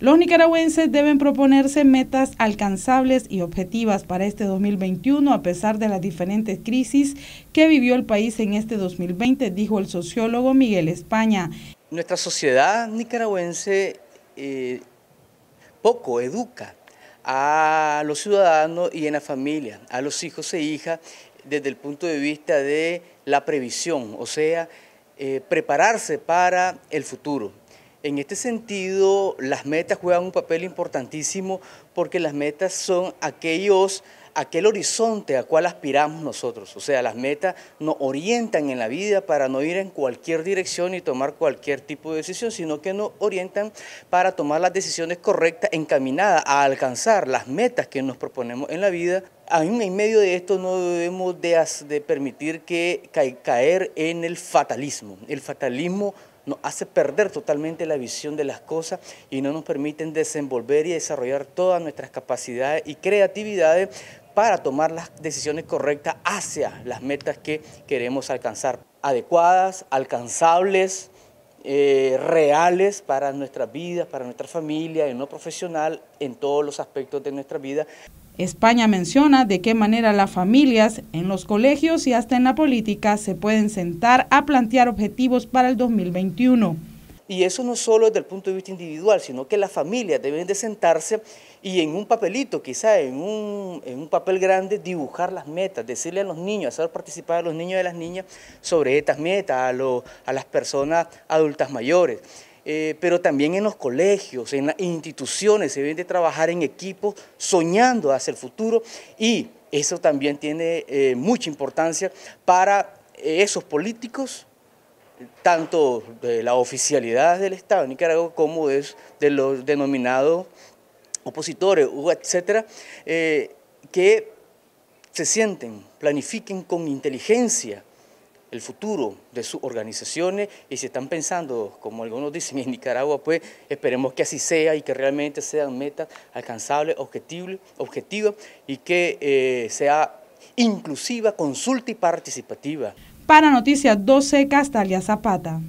Los nicaragüenses deben proponerse metas alcanzables y objetivas para este 2021 a pesar de las diferentes crisis que vivió el país en este 2020, dijo el sociólogo Miguel España. Nuestra sociedad nicaragüense eh, poco educa a los ciudadanos y en la familia, a los hijos e hijas, desde el punto de vista de la previsión, o sea, eh, prepararse para el futuro. En este sentido, las metas juegan un papel importantísimo porque las metas son aquellos, aquel horizonte al cual aspiramos nosotros. O sea, las metas nos orientan en la vida para no ir en cualquier dirección y tomar cualquier tipo de decisión, sino que nos orientan para tomar las decisiones correctas encaminadas a alcanzar las metas que nos proponemos en la vida. en medio de esto no debemos de, permitir que caer en el fatalismo. El fatalismo nos hace perder totalmente la visión de las cosas y no nos permiten desenvolver y desarrollar todas nuestras capacidades y creatividades para tomar las decisiones correctas hacia las metas que queremos alcanzar, adecuadas, alcanzables, eh, reales para nuestras vidas, para nuestra familia, en lo profesional, en todos los aspectos de nuestra vida. España menciona de qué manera las familias en los colegios y hasta en la política se pueden sentar a plantear objetivos para el 2021. Y eso no solo desde el punto de vista individual, sino que las familias deben de sentarse y en un papelito, quizá en un, papel grande, dibujar las metas, decirle a los niños, hacer participar a los niños y a las niñas sobre estas metas, a, las personas adultas mayores. Eh, pero también en los colegios, en las instituciones, se deben de trabajar en equipo, soñando hacia el futuro y eso también tiene eh, mucha importancia para eh, esos políticos tanto de la oficialidad del Estado de Nicaragua como de los denominados opositores, etcétera, eh, que se sienten, planifiquen con inteligencia el futuro de sus organizaciones y si están pensando, como algunos dicen, en Nicaragua, pues esperemos que así sea y que realmente sean metas alcanzables, objetivas y que eh, sea inclusiva, consulta y participativa. Para Noticias 12, Castalia Zapata.